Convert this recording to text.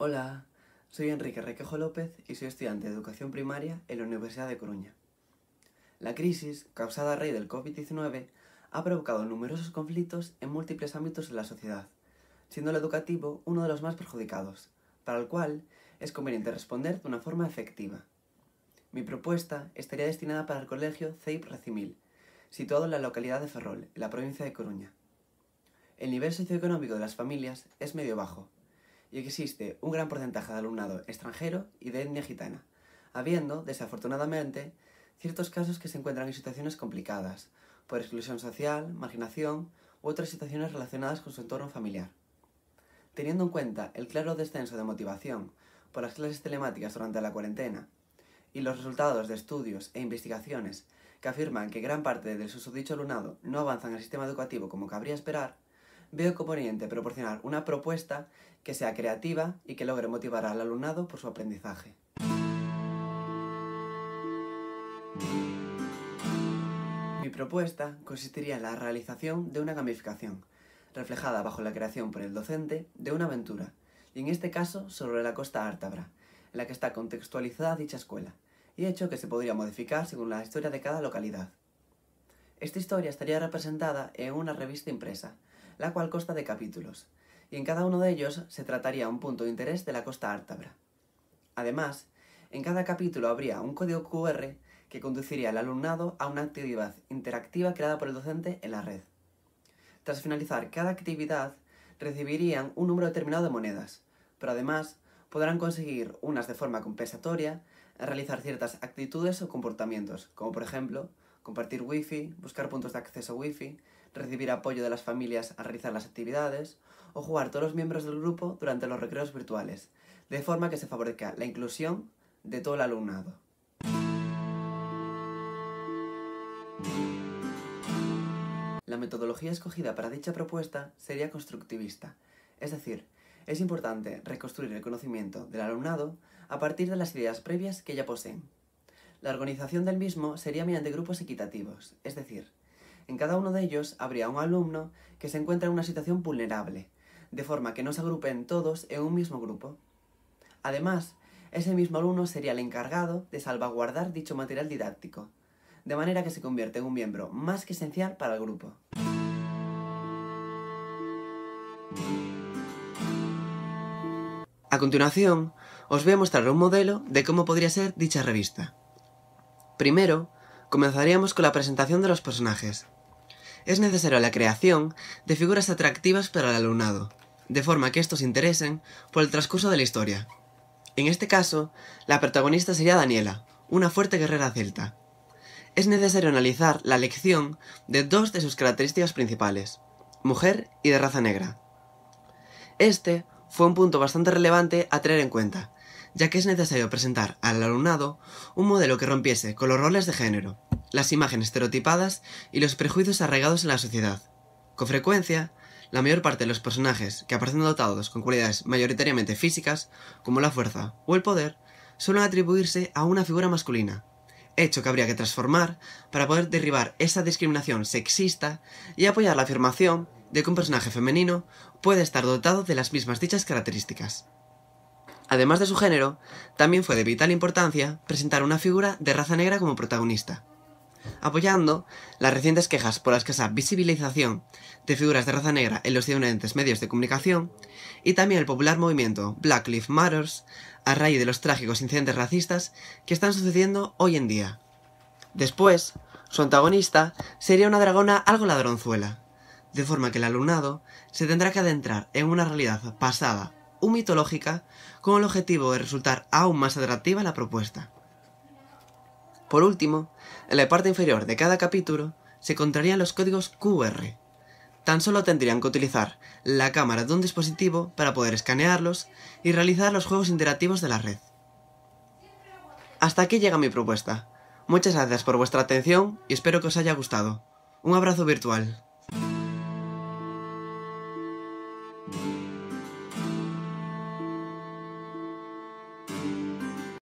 Hola, soy Enrique Requejo López y soy estudiante de educación primaria en la Universidad de Coruña. La crisis, causada a raíz del COVID-19, ha provocado numerosos conflictos en múltiples ámbitos de la sociedad, siendo el educativo uno de los más perjudicados, para el cual es conveniente responder de una forma efectiva. Mi propuesta estaría destinada para el colegio CEIP Recimil, situado en la localidad de Ferrol, en la provincia de Coruña. El nivel socioeconómico de las familias es medio bajo, y existe un gran porcentaje de alumnado extranjero y de etnia gitana, habiendo, desafortunadamente, ciertos casos que se encuentran en situaciones complicadas, por exclusión social, marginación u otras situaciones relacionadas con su entorno familiar. Teniendo en cuenta el claro descenso de motivación por las clases telemáticas durante la cuarentena y los resultados de estudios e investigaciones que afirman que gran parte del susodicho alumnado no avanza en el sistema educativo como cabría esperar, veo como proporcionar una propuesta que sea creativa y que logre motivar al alumnado por su aprendizaje. Mi propuesta consistiría en la realización de una gamificación, reflejada bajo la creación por el docente de una aventura, y en este caso sobre la costa ártabra, en la que está contextualizada dicha escuela, y hecho que se podría modificar según la historia de cada localidad. Esta historia estaría representada en una revista impresa, la cual consta de capítulos, y en cada uno de ellos se trataría un punto de interés de la costa ártabra. Además, en cada capítulo habría un código QR que conduciría al alumnado a una actividad interactiva creada por el docente en la red. Tras finalizar cada actividad, recibirían un número determinado de monedas, pero además podrán conseguir unas de forma compensatoria, realizar ciertas actitudes o comportamientos, como por ejemplo compartir wifi, buscar puntos de acceso wifi, recibir apoyo de las familias a realizar las actividades o jugar todos los miembros del grupo durante los recreos virtuales, de forma que se favorezca la inclusión de todo el alumnado. La metodología escogida para dicha propuesta sería constructivista, es decir, es importante reconstruir el conocimiento del alumnado a partir de las ideas previas que ya poseen. La organización del mismo sería mediante grupos equitativos, es decir, en cada uno de ellos habría un alumno que se encuentra en una situación vulnerable, de forma que no se agrupen todos en un mismo grupo. Además, ese mismo alumno sería el encargado de salvaguardar dicho material didáctico, de manera que se convierte en un miembro más que esencial para el grupo. A continuación, os voy a mostrar un modelo de cómo podría ser dicha revista. Primero, comenzaríamos con la presentación de los personajes. Es necesario la creación de figuras atractivas para el alumnado, de forma que estos interesen por el transcurso de la historia. En este caso, la protagonista sería Daniela, una fuerte guerrera celta. Es necesario analizar la lección de dos de sus características principales, mujer y de raza negra. Este fue un punto bastante relevante a tener en cuenta, ya que es necesario presentar al alumnado un modelo que rompiese con los roles de género, las imágenes estereotipadas y los prejuicios arraigados en la sociedad. Con frecuencia, la mayor parte de los personajes que aparecen dotados con cualidades mayoritariamente físicas, como la fuerza o el poder, suelen atribuirse a una figura masculina, hecho que habría que transformar para poder derribar esa discriminación sexista y apoyar la afirmación de que un personaje femenino puede estar dotado de las mismas dichas características. Además de su género, también fue de vital importancia presentar una figura de raza negra como protagonista, apoyando las recientes quejas por la escasa visibilización de figuras de raza negra en los diferentes medios de comunicación y también el popular movimiento Black Lives Matters a raíz de los trágicos incidentes racistas que están sucediendo hoy en día. Después, su antagonista sería una dragona algo ladronzuela, de forma que el alumnado se tendrá que adentrar en una realidad pasada o mitológica con el objetivo de resultar aún más atractiva la propuesta. Por último, en la parte inferior de cada capítulo se encontrarían los códigos QR. Tan solo tendrían que utilizar la cámara de un dispositivo para poder escanearlos y realizar los juegos interactivos de la red. Hasta aquí llega mi propuesta. Muchas gracias por vuestra atención y espero que os haya gustado. Un abrazo virtual.